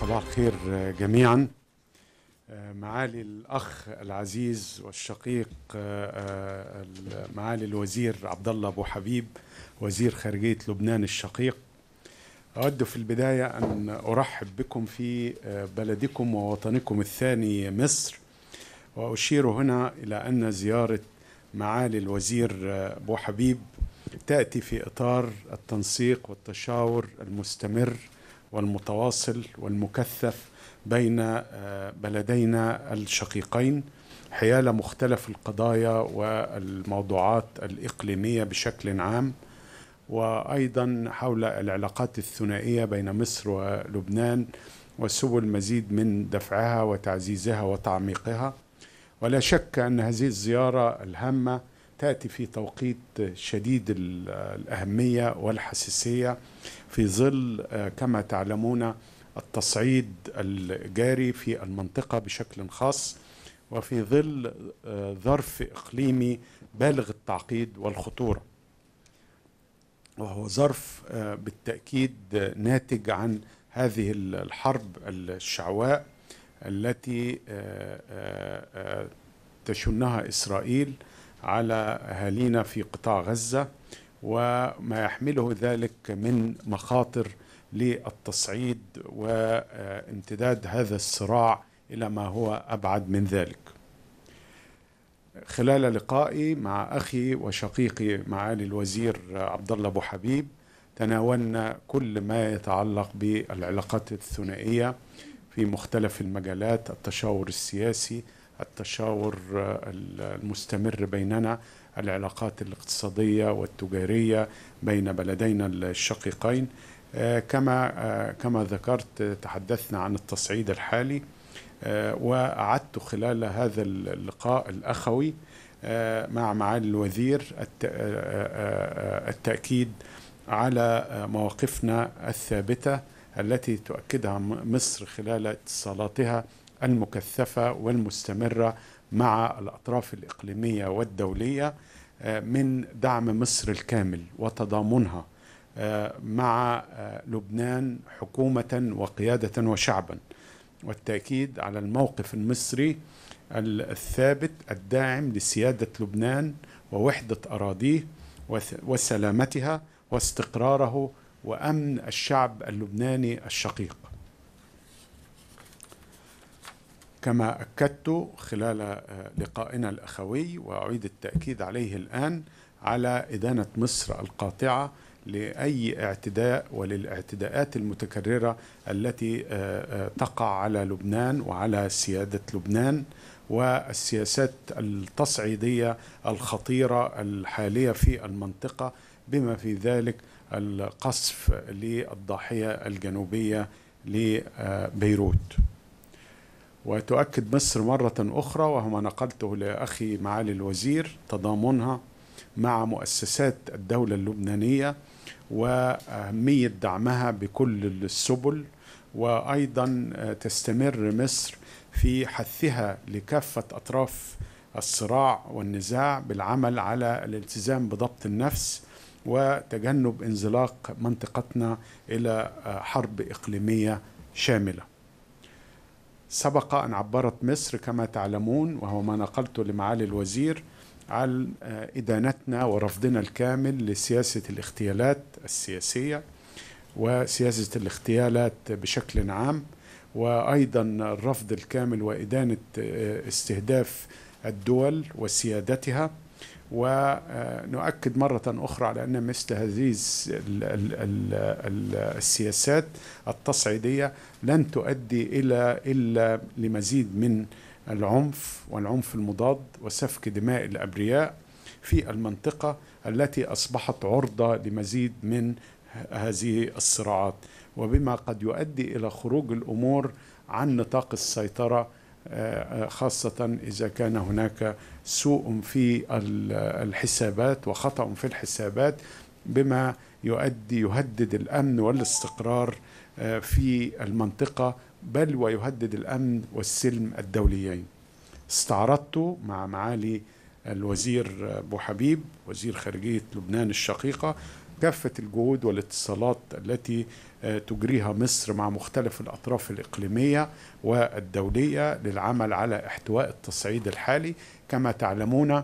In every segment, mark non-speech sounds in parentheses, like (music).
صباح الخير جميعا آه، معالي الاخ العزيز والشقيق آه، آه، معالي الوزير عبد الله ابو حبيب وزير خارجيه لبنان الشقيق اود في البدايه ان ارحب بكم في بلدكم ووطنكم الثاني مصر واشير هنا الى ان زياره معالي الوزير ابو حبيب تاتي في اطار التنسيق والتشاور المستمر والمتواصل والمكثف بين آه، بلدينا الشقيقين حيال مختلف القضايا والموضوعات الإقليمية بشكل عام وأيضا حول العلاقات الثنائية بين مصر ولبنان وسبل مزيد من دفعها وتعزيزها وتعميقها ولا شك أن هذه الزيارة الهامة تأتي في توقيت شديد الأهمية والحساسية في ظل آه، كما تعلمون التصعيد الجاري في المنطقة بشكل خاص وفي ظل آه، ظرف إقليمي بالغ التعقيد والخطورة وهو ظرف آه، بالتأكيد ناتج عن هذه الحرب الشعواء التي تشنها إسرائيل على أهالينا في قطاع غزة وما يحمله ذلك من مخاطر للتصعيد وامتداد هذا الصراع إلى ما هو أبعد من ذلك خلال لقائي مع أخي وشقيقي معالي الوزير عبد الله أبو حبيب تناولنا كل ما يتعلق بالعلاقات الثنائية في مختلف المجالات التشاور السياسي التشاور آه، المستمر بيننا العلاقات الاقتصادية والتجارية بين بلدينا الشقيقين آه، كما آه، كما ذكرت تحدثنا عن التصعيد الحالي وأعدت خلال هذا اللقاء الأخوي مع معالي الوزير التأكيد على مواقفنا الثابتة التي تؤكدها مصر خلال اتصالاتها المكثفه والمستمره مع الاطراف الاقليميه والدوليه آه، من دعم مصر الكامل وتضامنها آه، مع آه، لبنان حكومه وقياده وشعبا والتاكيد على الموقف المصري الثابت الداعم لسياده لبنان ووحده اراضيه وسلامتها واستقراره وامن الشعب اللبناني الشقيق كما أكدت خلال آه، لقائنا الأخوي وأعيد التأكيد عليه الآن على إدانة مصر القاطعة لأي اعتداء وللاعتداءات المتكررة التي آه، آه، تقع على لبنان وعلى سيادة لبنان والسياسات التصعيدية الخطيرة الحالية في المنطقة بما في ذلك القصف للضاحية الجنوبية لبيروت وتؤكد مصر مرة أخرى ما نقلته لأخي معالي الوزير تضامنها مع مؤسسات الدولة اللبنانية وأهمية دعمها بكل السبل وأيضا تستمر مصر في حثها لكافة أطراف الصراع والنزاع بالعمل على الالتزام بضبط النفس وتجنب انزلاق منطقتنا إلى حرب إقليمية شامله سبق أن عبرت مصر كما تعلمون وهو ما نقلته لمعالي الوزير عن آه، إدانتنا ورفضنا الكامل لسياسة الاغتيالات السياسية وسياسة الاغتيالات بشكل عام وأيضا الرفض الكامل وإدانة آه، استهداف الدول وسيادتها ونؤكد مرة أخرى على أن مثل هذه السياسات التصعيدية لن تؤدي إلى إلا لمزيد من العنف والعنف المضاد وسفك دماء الأبرياء في المنطقة التي أصبحت عرضة لمزيد من هذه الصراعات وبما قد يؤدي إلى خروج الأمور عن نطاق السيطرة خاصة إذا كان هناك سوء في الحسابات وخطأ في الحسابات بما يؤدي يهدد الأمن والاستقرار آه، في المنطقة بل ويهدد الأمن والسلم الدوليين استعرضت مع معالي الوزير آه، أبو حبيب وزير خارجية لبنان الشقيقة كافة الجهود والاتصالات التي آه، تجريها مصر مع مختلف الأطراف الإقليمية والدولية للعمل على احتواء التصعيد الحالي كما تعلمون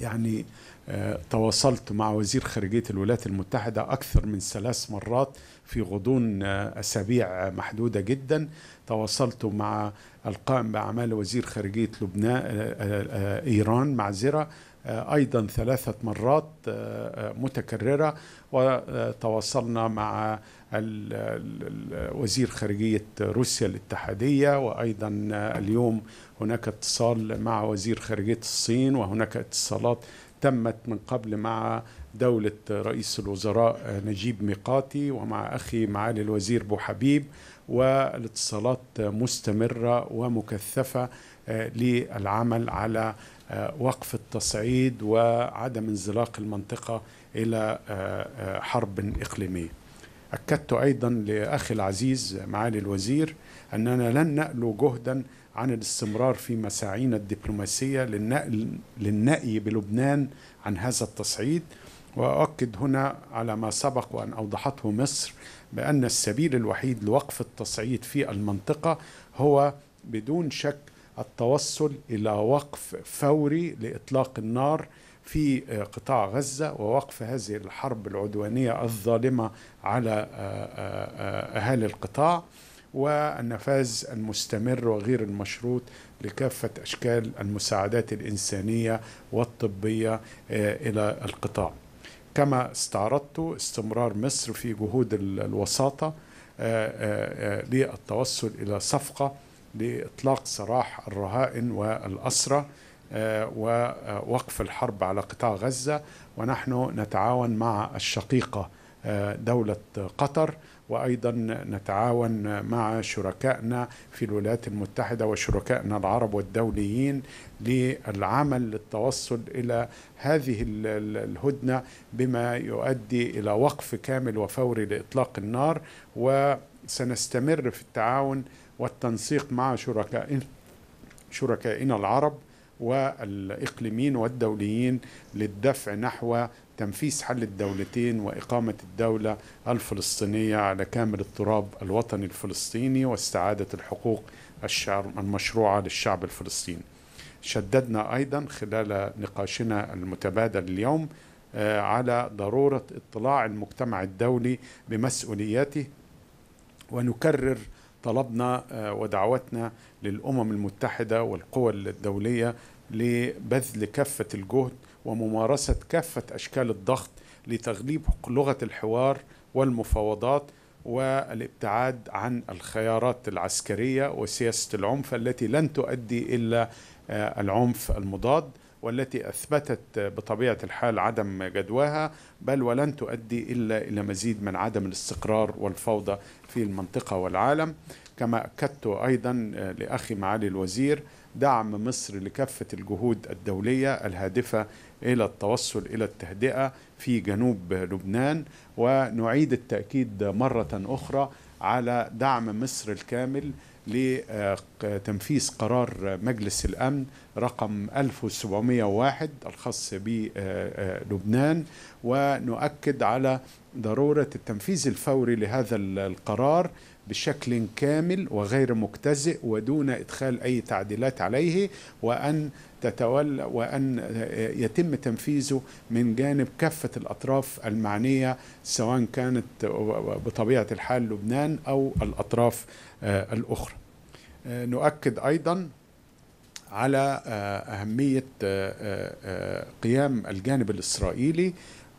يعني آه، تواصلت مع وزير خارجية الولايات المتحدة أكثر من ثلاث مرات في غضون آه، أسابيع محدودة جدا تواصلت مع القائم بأعمال وزير خارجية لبنان إيران معذرة آه، ايضا ثلاثه مرات آه، آه، متكرره وتواصلنا مع وزير خارجيه روسيا الاتحاديه وايضا اليوم هناك اتصال مع وزير خارجيه الصين وهناك اتصالات تمت من قبل مع دولة رئيس الوزراء نجيب ميقاتي ومع أخي معالي الوزير بو حبيب والاتصالات مستمرة ومكثفة آه، للعمل على آه، وقف التصعيد وعدم انزلاق المنطقة إلى آه، حرب إقليمية أكدت أيضا لأخي العزيز معالي الوزير أننا لن نألو جهدا عن الاستمرار في مساعينا الدبلوماسية للنقل للنأي بلبنان عن هذا التصعيد واؤكد هنا على ما سبق وان اوضحته مصر بان السبيل الوحيد لوقف التصعيد في المنطقه هو بدون شك التوصل الى وقف فوري لاطلاق النار في قطاع غزه ووقف هذه الحرب العدوانيه الظالمه على آه، آه، آه، اهالي القطاع والنفاذ المستمر وغير المشروط لكافه اشكال المساعدات الانسانيه والطبيه الى القطاع كما استعرضت استمرار مصر في جهود الوساطة آه، آه، آه، للتوصل إلى صفقة لإطلاق سراح الرهائن والأسرة ووقف الحرب على قطاع غزة ونحن نتعاون مع الشقيقة دولة قطر وأيضا نتعاون مع شركائنا في الولايات المتحدة وشركائنا العرب والدوليين للعمل للتوصل إلى هذه الهدنة بما يؤدي إلى وقف كامل وفوري لإطلاق النار وسنستمر في التعاون والتنسيق مع شركائنا شركائنا العرب والإقليميين والدوليين للدفع نحو تنفيذ حل الدولتين وإقامة الدولة الفلسطينية على كامل التراب الوطني الفلسطيني واستعادة الحقوق الشعر المشروعة للشعب الفلسطيني شددنا أيضا خلال نقاشنا المتبادل اليوم آه، على ضرورة اطلاع المجتمع الدولي بمسؤولياته ونكرر طلبنا آه، ودعوتنا للأمم المتحدة والقوى الدولية لبذل كافة الجهد وممارسة كافة أشكال الضغط لتغليب لغة الحوار والمفاوضات والابتعاد عن الخيارات العسكرية وسياسة العنف التي لن تؤدي إلا آه، العنف المضاد والتي اثبتت بطبيعه الحال عدم جدواها بل ولن تؤدي الا الى مزيد من عدم الاستقرار والفوضى في المنطقه والعالم كما اكدت ايضا آه، لاخي معالي الوزير دعم مصر لكافة الجهود الدولية الهادفة إلى التوصل إلى التهدئة في جنوب لبنان ونعيد التأكيد مرة أخرى على دعم مصر الكامل لتنفيذ قرار مجلس الأمن رقم 1701 الخاص بلبنان ونؤكد على ضرورة التنفيذ الفوري لهذا القرار بشكل كامل وغير مكتزئ ودون ادخال اي تعديلات عليه وان تتولى وان يتم تنفيذه من جانب كافه الاطراف المعنيه سواء كانت بطبيعه الحال لبنان او الاطراف آه، الاخرى. آه، نؤكد ايضا على آه، اهميه قيام الجانب الاسرائيلي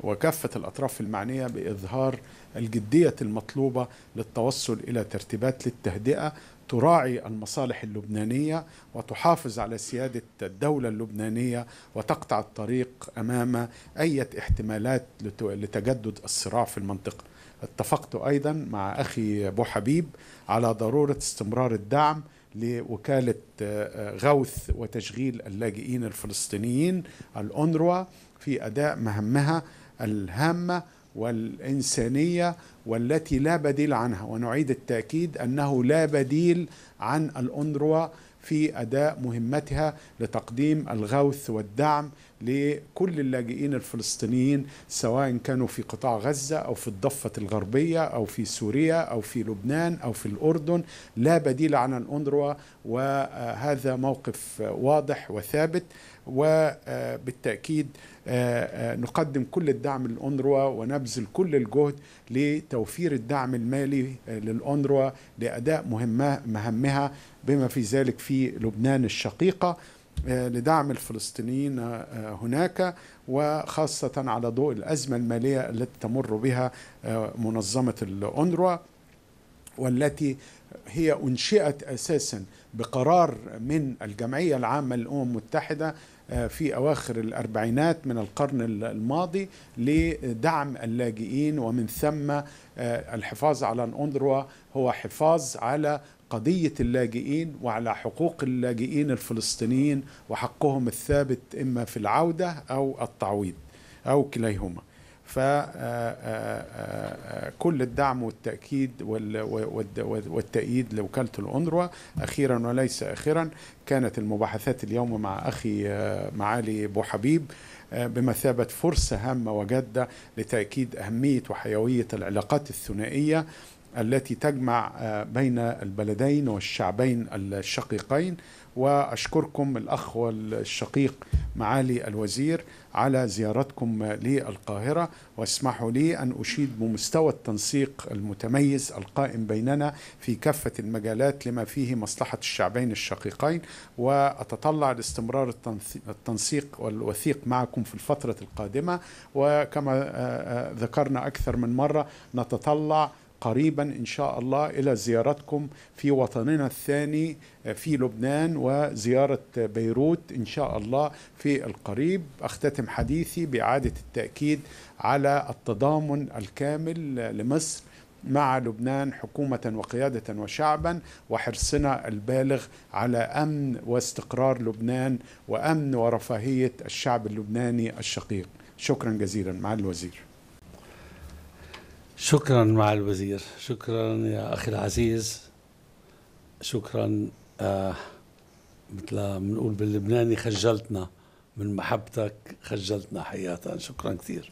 وكافه الاطراف المعنيه باظهار الجدية المطلوبة للتوصل إلى ترتيبات للتهدئة تراعي المصالح اللبنانية وتحافظ على سيادة الدولة اللبنانية وتقطع الطريق أمام أي احتمالات لتجدد الصراع في المنطقة اتفقت أيضا مع أخي أبو حبيب على ضرورة استمرار الدعم لوكالة آه، غوث وتشغيل اللاجئين الفلسطينيين الأونروا في أداء مهمها الهامة والإنسانية والتي لا بديل عنها ونعيد التأكيد أنه لا بديل عن الأندروا في أداء مهمتها لتقديم الغوث والدعم لكل اللاجئين الفلسطينيين سواء كانوا في قطاع غزة أو في الضفة الغربية أو في سوريا أو في لبنان أو في الأردن لا بديل عن الأندروا وهذا موقف واضح وثابت وبالتأكيد آه، آه، نقدم كل الدعم للأونروا ونبذل كل الجهد لتوفير الدعم المالي آه، للأونروا لأداء مهمة مهمها بما في ذلك في لبنان الشقيقة لدعم الفلسطينيين هناك وخاصة على ضوء الأزمة المالية التي تمر بها منظمة الأونروا والتي هي أنشئت أساسا بقرار من الجمعية العامة للأمم المتحدة آه، في أواخر الأربعينات من القرن الماضي لدعم اللاجئين ومن ثم آه، الحفاظ على الأندروا هو حفاظ على قضية اللاجئين وعلى حقوق اللاجئين الفلسطينيين وحقهم الثابت إما في العودة أو التعويض أو كليهما فكل آه، آه، آه، الدعم والتأكيد والتأييد لوكالة الأنروا أخيرا وليس أخيرا كانت المباحثات اليوم مع أخي معالي بو حبيب بمثابة فرصة هامة وجادة لتأكيد أهمية وحيوية العلاقات الثنائية التي تجمع بين البلدين والشعبين الشقيقين واشكركم الاخ والشقيق معالي الوزير على زيارتكم للقاهرة واسمحوا لي أن أشيد بمستوى التنسيق المتميز القائم بيننا في كافة المجالات لما فيه مصلحة الشعبين الشقيقين وأتطلع لاستمرار التنسيق والوثيق معكم في الفترة القادمة وكما ذكرنا أكثر من مرة نتطلع قريبا ان شاء الله الى زيارتكم في وطننا الثاني آه، في لبنان وزياره بيروت ان شاء الله في القريب اختتم حديثي باعاده التاكيد على التضامن الكامل لمصر مع لبنان حكومة وقيادة وشعبا وحرصنا البالغ على أمن واستقرار لبنان وأمن ورفاهية الشعب اللبناني الشقيق شكرا جزيلا مع الوزير شكرا مع الوزير شكرا يا أخي العزيز شكرا آه مثل ما بنقول باللبناني خجلتنا من محبتك خجلتنا حقيقة شكرا كثير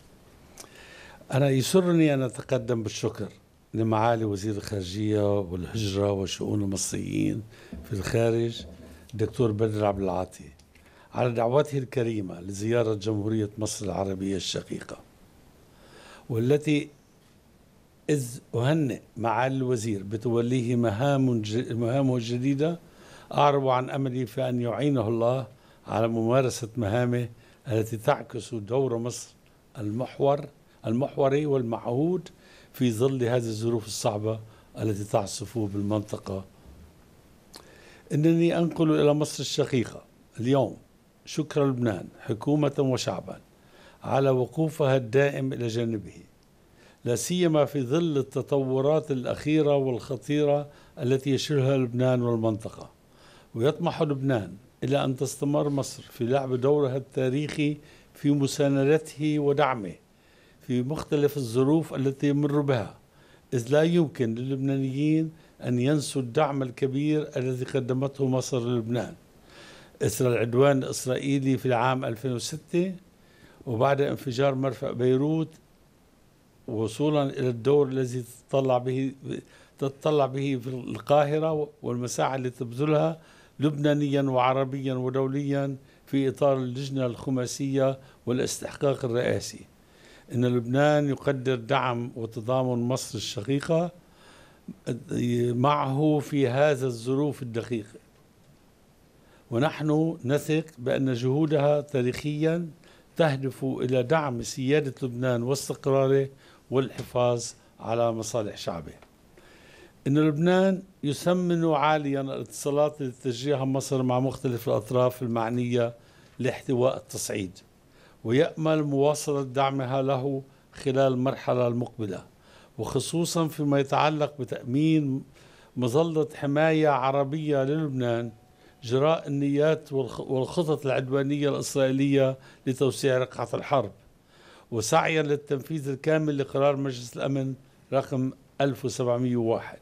أنا يسرني أن أتقدم بالشكر لمعالي وزير الخارجية والهجرة وشؤون المصريين في الخارج الدكتور بدر عبد العاطي على دعوته الكريمة لزيارة جمهورية مصر العربية الشقيقة والتي إذ أهنئ مع الوزير بتوليه مهام مهامه الجديدة أعرب عن أملي في أن يعينه الله على ممارسة مهامه التي تعكس دور مصر المحور المحوري والمعهود في ظل هذه الظروف الصعبة التي تعصف بالمنطقة إنني أنقل إلى مصر الشقيقة اليوم شكر لبنان حكومة وشعبا على وقوفها الدائم إلى جانبه لا سيما في ظل التطورات الأخيرة والخطيرة التي يشهدها لبنان والمنطقة ويطمح لبنان إلى أن تستمر مصر في لعب دورها التاريخي في مساندته ودعمه في مختلف الظروف التي يمر بها إذ لا يمكن للبنانيين أن ينسوا الدعم الكبير الذي قدمته مصر للبنان إثر العدوان الإسرائيلي في العام 2006 وبعد انفجار مرفأ بيروت وصولا الى الدور الذي تتطلع به تتطلع به في القاهره والمساحه التي تبذلها لبنانيا وعربيا ودوليا في اطار اللجنه الخماسيه والاستحقاق الرئاسي. ان لبنان يقدر دعم وتضامن مصر الشقيقه معه في هذا الظروف الدقيقه. ونحن نثق بان جهودها تاريخيا تهدف الى دعم سياده لبنان واستقراره والحفاظ على مصالح شعبه أن لبنان يسمن عاليا الاتصالات التي تجريها مصر مع مختلف الأطراف المعنية لاحتواء التصعيد ويأمل مواصلة دعمها له خلال المرحلة المقبلة وخصوصا فيما يتعلق بتأمين مظلة حماية عربية للبنان جراء النيات والخطط العدوانية الإسرائيلية لتوسيع رقعة الحرب وسعيا للتنفيذ الكامل لقرار مجلس الأمن رقم 1701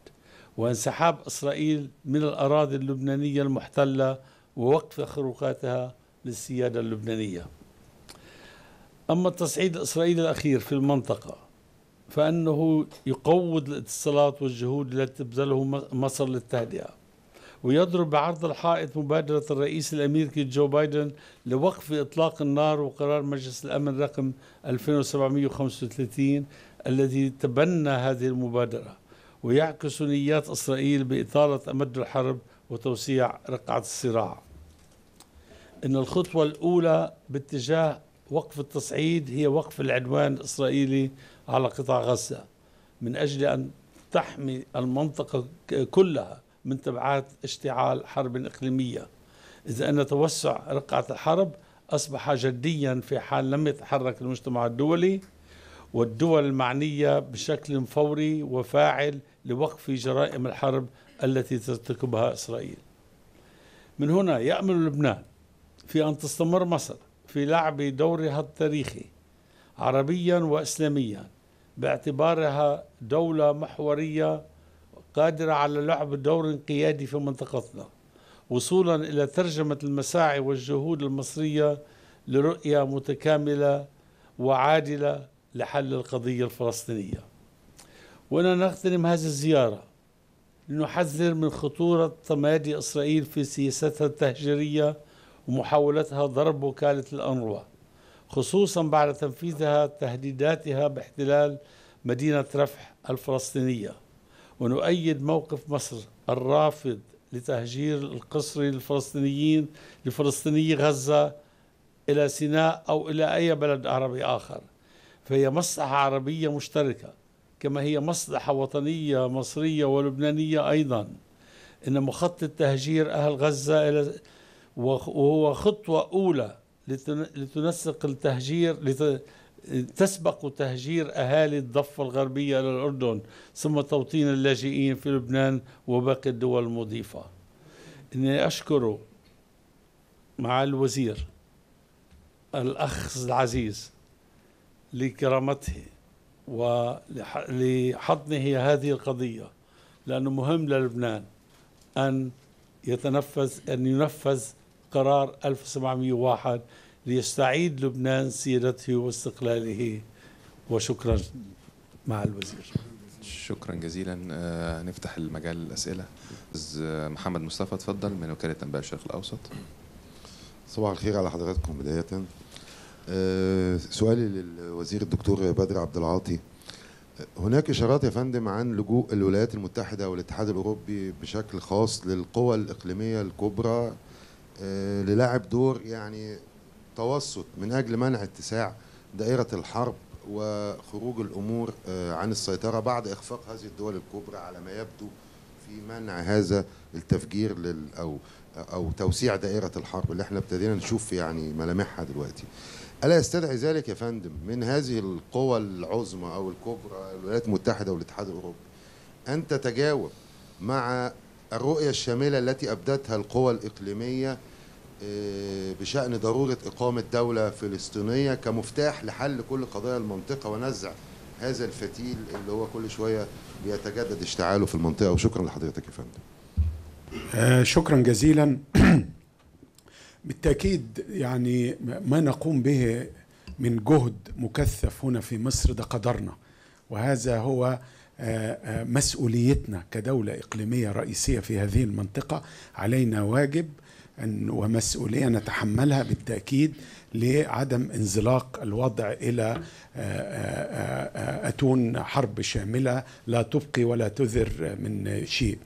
وانسحاب إسرائيل من الأراضي اللبنانية المحتلة ووقف خروقاتها للسيادة اللبنانية أما التصعيد الإسرائيلي الأخير في المنطقة فأنه يقوض الاتصالات والجهود التي تبذله مصر للتهدئة ويضرب بعرض الحائط مبادرة الرئيس الأمريكي جو بايدن لوقف إطلاق النار وقرار مجلس الأمن رقم 2735 الذي تبنى هذه المبادرة ويعكس نيات إسرائيل بإطالة أمد الحرب وتوسيع رقعة الصراع إن الخطوة الأولى باتجاه وقف التصعيد هي وقف العدوان الإسرائيلي على قطاع غزة من أجل أن تحمي المنطقة كلها من تبعات اشتعال حرب إقليمية إذا أن توسع رقعة الحرب أصبح جديا في حال لم يتحرك المجتمع الدولي والدول المعنية بشكل فوري وفاعل لوقف جرائم الحرب التي ترتكبها إسرائيل من هنا يأمل لبنان في أن تستمر مصر في لعب دورها التاريخي عربيا وإسلاميا باعتبارها دولة محورية قادرة على لعب دور قيادي في منطقتنا وصولا إلى ترجمة المساعي والجهود المصرية لرؤية متكاملة وعادلة لحل القضية الفلسطينية وأنا نغتنم هذه الزيارة لنحذر من خطورة تمادي إسرائيل في سياستها التهجيرية ومحاولتها ضرب وكالة الأنروة خصوصا بعد تنفيذها تهديداتها باحتلال مدينة رفح الفلسطينية ونؤيد موقف مصر الرافض لتهجير القسري للفلسطينيين لفلسطيني غزة إلى سيناء أو إلى أي بلد عربي آخر فهي مصلحة عربية مشتركة كما هي مصلحة وطنية مصرية ولبنانية أيضا إن مخطط تهجير أهل غزة إلى وهو خطوة أولى لتنسق التهجير لت... تسبق تهجير أهالي الضفة الغربية إلى الأردن ثم توطين اللاجئين في لبنان وباقي الدول المضيفة إني اشكر مع الوزير الأخ العزيز لكرامته ولحضنه هذه القضية لأنه مهم للبنان أن يتنفذ أن ينفذ قرار 1701 ليستعيد لبنان سيرته واستقلاله وشكرا مع الوزير شكرا جزيلا هنفتح آه، المجال للاسئله محمد مصطفى تفضل من وكاله انباء الشرق الاوسط صباح الخير على حضراتكم بدايه آه، سؤالي للوزير الدكتور بدر عبد العاطي هناك اشارات يا فندم عن لجوء الولايات المتحده والاتحاد الاوروبي بشكل خاص للقوى الاقليميه الكبرى آه، للعب دور يعني توسط من أجل منع اتساع دائرة الحرب وخروج الأمور آه، عن السيطرة بعد إخفاق هذه الدول الكبرى على ما يبدو في منع هذا التفجير لل أو أو توسيع دائرة الحرب اللي احنا ابتدينا نشوف يعني ملامحها دلوقتي. ألا يستدعي ذلك يا فندم من هذه القوى العظمى أو الكبرى الولايات المتحدة والاتحاد الأوروبي أن تتجاوب مع الرؤية الشاملة التي أبدتها القوى الإقليمية آه، بشأن ضرورة إقامة دولة فلسطينية كمفتاح لحل كل قضايا المنطقة ونزع هذا الفتيل اللي هو كل شوية بيتجدد اشتعاله في المنطقة وشكرا لحضرتك يا فندم آه، شكرا جزيلا (clears throat) بالتأكيد يعني ما نقوم به من جهد مكثف هنا في مصر ده قدرنا وهذا هو آه، مسؤوليتنا كدولة إقليمية رئيسية في هذه المنطقة علينا واجب أن ومسؤولية نتحملها بالتأكيد لعدم انزلاق الوضع إلى آه، آه، آه، أتون حرب شاملة لا تبقي ولا تذر من شيء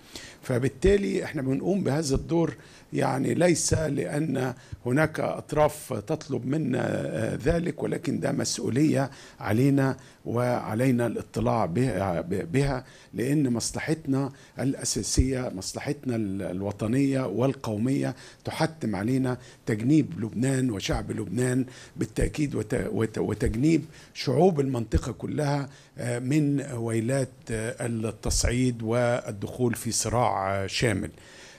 فبالتالي احنا بنقوم بهذا الدور يعني ليس لأن هناك أطراف تطلب منا آه، ذلك ولكن ده مسؤولية علينا وعلينا الاطلاع آه، بها لأن مصلحتنا الأساسية مصلحتنا الوطنية والقومية تحتم علينا تجنيب لبنان وشعب لبنان بالتأكيد وتجنيب شعوب المنطقة كلها آه، من ويلات التصعيد والدخول في صراع شامل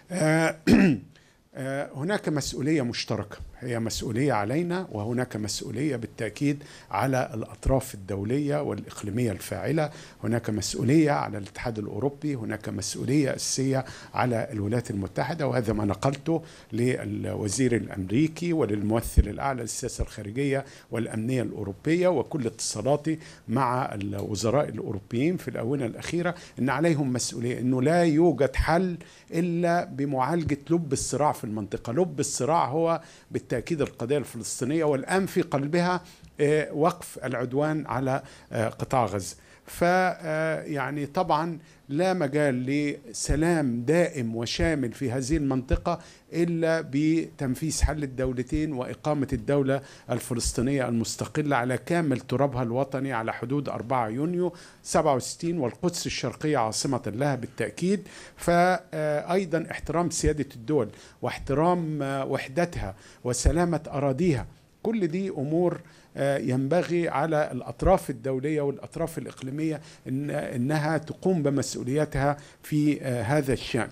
(clears throat) آه، هناك مسؤوليه مشتركه هي مسؤولية علينا وهناك مسؤولية بالتأكيد على الأطراف الدولية والإقليمية الفاعلة هناك مسؤولية على الاتحاد الأوروبي هناك مسؤولية أساسية على الولايات المتحدة وهذا ما نقلته للوزير الأمريكي وللممثل الأعلى للسياسة الخارجية والأمنية الأوروبية وكل اتصالاتي مع الوزراء الأوروبيين في الآونة الأخيرة أن عليهم مسؤولية أنه لا يوجد حل إلا بمعالجة لب الصراع في المنطقة لب الصراع هو بالتأكيد بالتأكيد القضية الفلسطينية والآن في قلبها إيه، وقف العدوان على آه، قطاع غزه فيعني آه، طبعا لا مجال لسلام دائم وشامل في هذه المنطقة إلا بتنفيذ حل الدولتين وإقامة الدولة الفلسطينية المستقلة على كامل ترابها الوطني على حدود 4 يونيو 67 والقدس الشرقية عاصمة لها بالتأكيد فأيضا آه، احترام سيادة الدول واحترام وحدتها وسلامة أراضيها كل دي أمور آه، ينبغي على الأطراف الدولية والأطراف الإقليمية إن أنها تقوم بمسؤوليتها في آه، هذا الشأن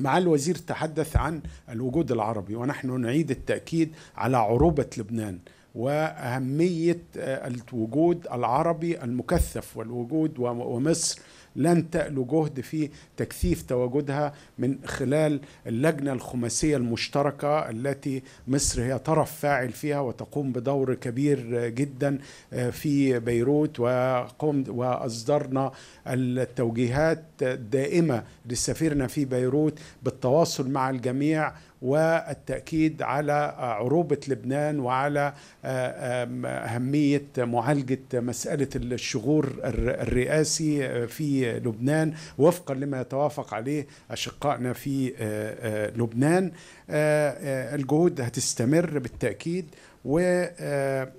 مع الوزير تحدث عن الوجود العربي ونحن نعيد التأكيد على عروبة لبنان وأهمية آه، الوجود العربي المكثف والوجود ومصر لن تألو جهد في تكثيف تواجدها من خلال اللجنة الخماسية المشتركة التي مصر هي طرف فاعل فيها وتقوم بدور كبير جدا آه، في بيروت وقمت وأصدرنا التوجيهات الدائمة لسفيرنا في بيروت بالتواصل مع الجميع والتأكيد على عروبة لبنان وعلى آه، آه، أهمية معالجة مسألة الشغور الرئاسي آه، في لبنان وفقا لما يتوافق عليه أشقائنا في لبنان الجهود هتستمر بالتأكيد وكما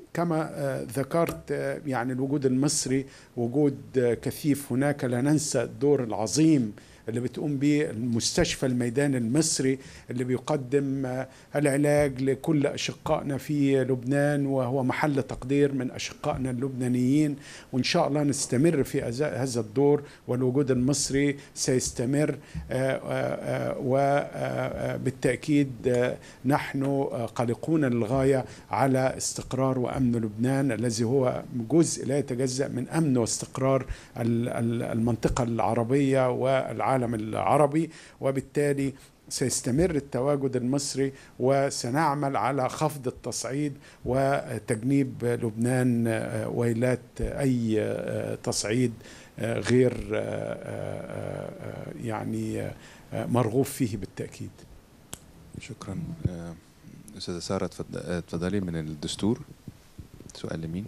ذكرت يعني الوجود المصري وجود كثيف هناك لا ننسى الدور العظيم اللي بتقوم به المستشفى الميدان المصري اللي بيقدم العلاج لكل أشقائنا في لبنان وهو محل تقدير من أشقائنا اللبنانيين وإن شاء الله نستمر في هذا الدور والوجود المصري سيستمر آه، آه، آه، وبالتأكيد نحن قلقون للغاية على استقرار وأمن لبنان الذي هو جزء لا يتجزأ من أمن واستقرار المنطقة العربية والعالم العالم العربي وبالتالي سيستمر التواجد المصري وسنعمل على خفض التصعيد وتجنيب لبنان آه، ويلات اي آه، تصعيد آه، غير يعني مرغوب فيه بالتاكيد. شكرا استاذه ساره اتفضلي من الدستور سؤال لمين؟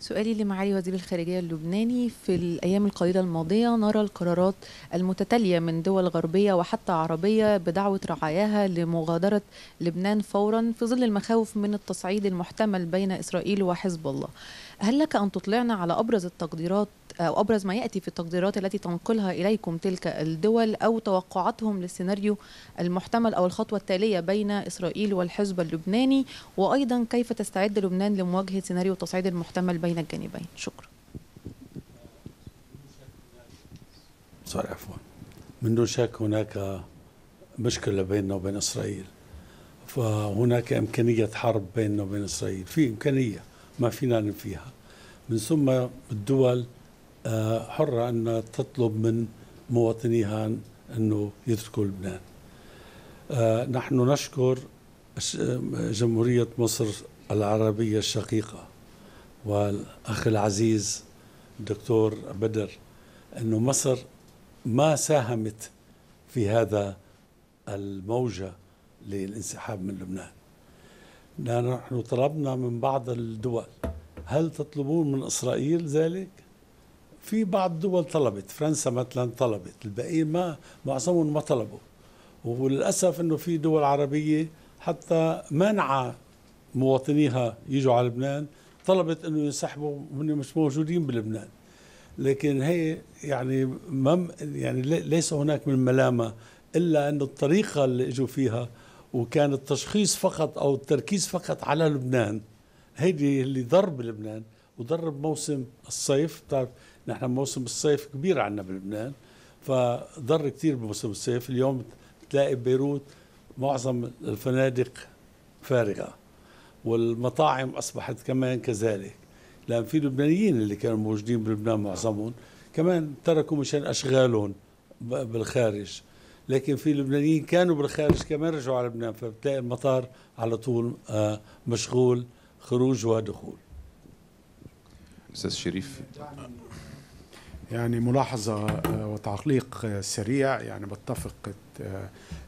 سؤالي لمعالي وزير الخارجية اللبناني في الأيام القليلة الماضية نرى القرارات المتتالية من دول غربية وحتى عربية بدعوة رعاياها لمغادرة لبنان فورا في ظل المخاوف من التصعيد المحتمل بين إسرائيل وحزب الله هل لك أن تطلعنا على أبرز التقديرات أو أبرز ما يأتي في التقديرات التي تنقلها إليكم تلك الدول أو توقعاتهم للسيناريو المحتمل أو الخطوة التالية بين إسرائيل والحزب اللبناني وأيضا كيف تستعد لبنان لمواجهة سيناريو التصعيد المحتمل بين الجانبين شكرا سوري عفوا من دون شك هناك مشكلة بيننا وبين إسرائيل فهناك إمكانية حرب بيننا وبين إسرائيل في إمكانية ما فينا ننفيها من ثم الدول آه، حرة أن تطلب من مواطنيها أنه يتركوا لبنان آه، نحن نشكر جمهورية مصر العربية الشقيقة والأخ العزيز الدكتور بدر أنه مصر ما ساهمت في هذا الموجة للانسحاب من لبنان نحن طلبنا من بعض الدول هل تطلبون من إسرائيل ذلك؟ في بعض الدول طلبت فرنسا مثلا طلبت الباقيين ما معظمهم ما طلبوا وللأسف أنه في دول عربية حتى منع مواطنيها يجوا على لبنان طلبت أنه ينسحبوا وهم مش موجودين بلبنان لكن هي يعني مم يعني ليس هناك من ملامه الا انه الطريقه اللي اجوا فيها وكان التشخيص فقط او التركيز فقط على لبنان هيدي اللي ضرب لبنان وضرب موسم الصيف بتعرف نحن موسم الصيف كبير عندنا بلبنان فضر كثير بموسم الصيف اليوم تلاقي ببيروت معظم الفنادق فارغه والمطاعم اصبحت كمان كذلك لان في لبنانيين اللي كانوا موجودين بلبنان معظمهم كمان تركوا مشان اشغالهم بالخارج لكن في لبنانيين كانوا بالخارج كمان رجعوا على لبنان فبتلاقي المطار على طول آه، مشغول خروج ودخول استاذ شريف يعني ملاحظة آه، وتعليق آه، سريع يعني بتفق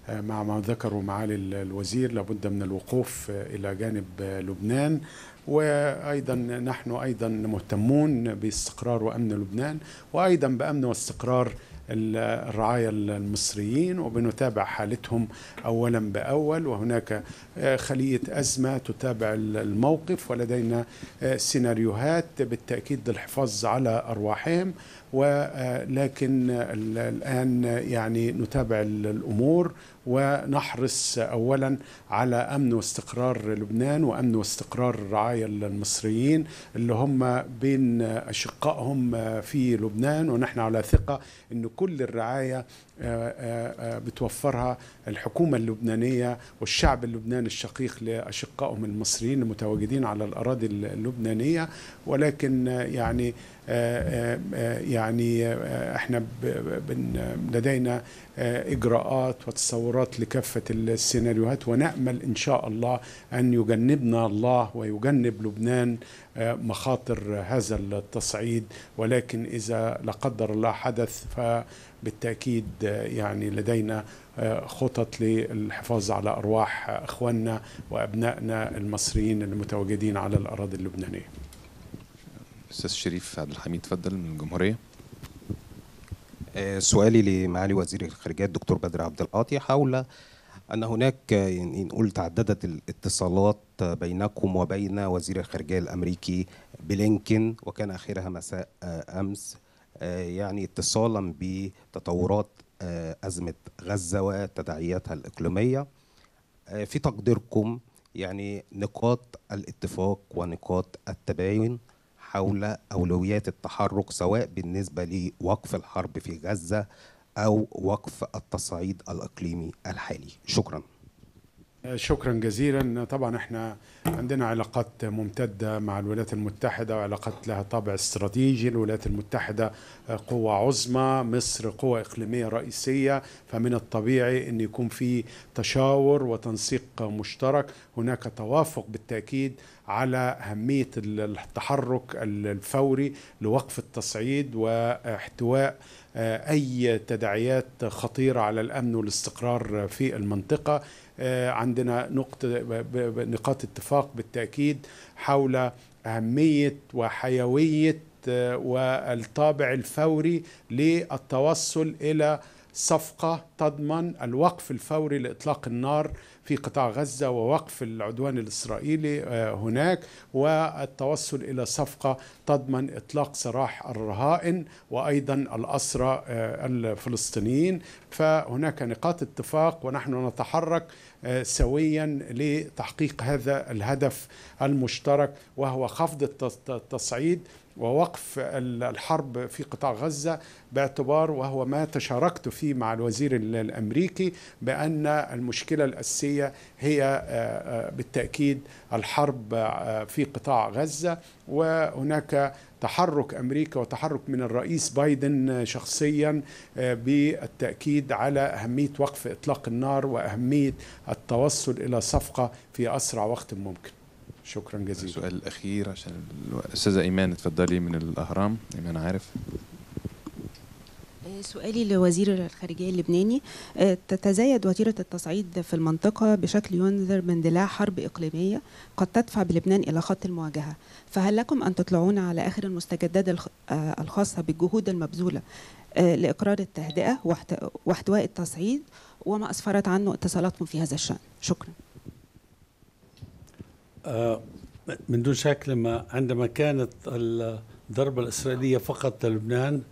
مع ما ذكره معالي الوزير لابد من الوقوف إلى جانب لبنان وأيضا نحن أيضا مهتمون باستقرار وأمن لبنان وأيضا بأمن واستقرار الرعاية المصريين وبنتابع حالتهم أولا بأول وهناك آه، خلية أزمة تتابع الموقف ولدينا آه، سيناريوهات بالتأكيد للحفاظ على أرواحهم ولكن آه، الآن يعني نتابع الأمور ونحرص اولا على امن واستقرار لبنان وامن واستقرار الرعايه المصريين اللي هم بين اشقائهم في لبنان ونحن على ثقه ان كل الرعايه آه، آه، آه، بتوفرها الحكومة اللبنانية والشعب اللبناني الشقيق لأشقائهم المصريين المتواجدين على الأراضي اللبنانية ولكن يعني يعني احنا لدينا اجراءات وتصورات لكافه السيناريوهات ونامل ان شاء الله ان يجنبنا الله ويجنب لبنان مخاطر هذا التصعيد ولكن إذا لا قدر الله حدث فبالتأكيد يعني لدينا آه، خطط للحفاظ على أرواح إخواننا وأبنائنا المصريين المتواجدين على الأراضي اللبنانية أستاذ شريف عبد الحميد تفضل من الجمهورية آه، سؤالي لمعالي وزير الخارجية الدكتور بدر عبد القاطي حول ان هناك نقول تعددت الاتصالات بينكم وبين وزير الخارجيه الامريكي بلينكن وكان اخرها مساء آه، امس آه، يعني اتصالا بتطورات آه، ازمه غزه وتداعياتها الاقليميه في تقديركم يعني نقاط الاتفاق ونقاط التباين حول اولويات التحرك سواء بالنسبه لوقف الحرب في غزه أو وقف التصعيد الإقليمي الحالي شكرا آه، شكرا جزيلا طبعا احنا عندنا علاقات ممتدة مع الولايات المتحدة وعلاقات لها طابع استراتيجي الولايات المتحدة آه، قوة عظمى مصر قوة إقليمية رئيسية فمن الطبيعي أن يكون في تشاور وتنسيق مشترك هناك توافق بالتأكيد على أهمية التحرك الفوري لوقف التصعيد واحتواء آه، أي تداعيات خطيرة على الأمن والاستقرار في المنطقة آه، عندنا نقطة نقاط اتفاق بالتأكيد حول أهمية وحيوية آه، والطابع الفوري للتوصل إلى صفقة تضمن الوقف الفوري لإطلاق النار في قطاع غزة ووقف العدوان الإسرائيلي آه، هناك والتوصل إلى صفقة تضمن إطلاق سراح الرهائن وأيضا الأسرى آه، الفلسطينيين فهناك نقاط اتفاق ونحن نتحرك آه، سويا لتحقيق هذا الهدف المشترك وهو خفض التصعيد ووقف الحرب في قطاع غزة باعتبار وهو ما تشاركت فيه مع الوزير الأمريكي بأن المشكلة الأساسية هي آه، آه، بالتأكيد الحرب آه، في قطاع غزة وهناك تحرك امريكا وتحرك من الرئيس بايدن شخصيا بالتاكيد على اهميه وقف اطلاق النار واهميه التوصل الى صفقه في اسرع وقت ممكن شكرا جزيلا السؤال الاخير عشان الاستاذه ايمان اتفضلي من الاهرام ايمان عارف آه، سؤالي لوزير الخارجية اللبناني آه، تتزايد وتيرة التصعيد في المنطقة بشكل ينذر باندلاع حرب إقليمية قد تدفع بلبنان إلى خط المواجهة فهل لكم أن تطلعون على آخر المستجدات آه، الخاصة بالجهود المبذولة لإقرار التهدئة واحتواء التصعيد وما أسفرت عنه اتصالاتكم في هذا الشأن شكرا آه، من دون شك لما عندما كانت الضربة الإسرائيلية فقط للبنان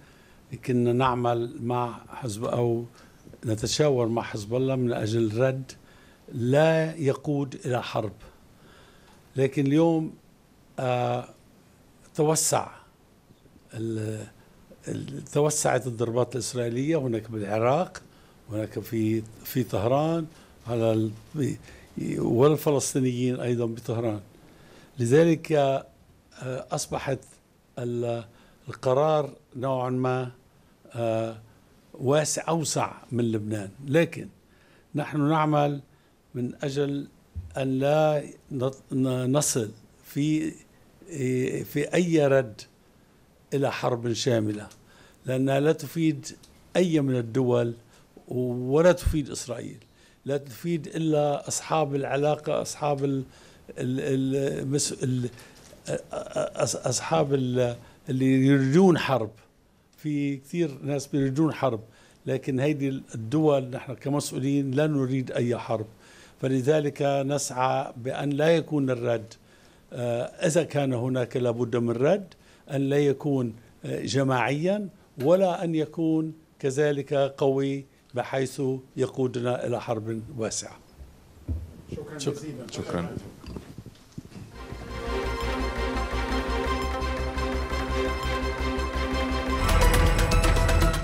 كنا نعمل مع حزب أو نتشاور مع حزب الله من أجل رد لا يقود إلى حرب لكن اليوم آه، توسع توسعت الضربات الإسرائيلية هناك بالعراق هناك في في طهران على والفلسطينيين أيضا بطهران لذلك آه، أصبحت القرار نوعا ما آه، واسع أوسع من لبنان لكن نحن نعمل من أجل أن لا نصل في آه، في أي رد إلى حرب شاملة لأنها لا تفيد أي من الدول ولا تفيد إسرائيل لا تفيد الا اصحاب العلاقه اصحاب ال اصحاب اللي يريدون حرب في كثير ناس بيريدون حرب لكن هيدي الدول نحن كمسؤولين لا نريد اي حرب فلذلك نسعى بان لا يكون الرد اذا كان هناك لابد من رد ان لا يكون جماعيا ولا ان يكون كذلك قوي بحيث يقودنا إلى حرب واسعة شكرا, شكرا. جزيلا شكرا.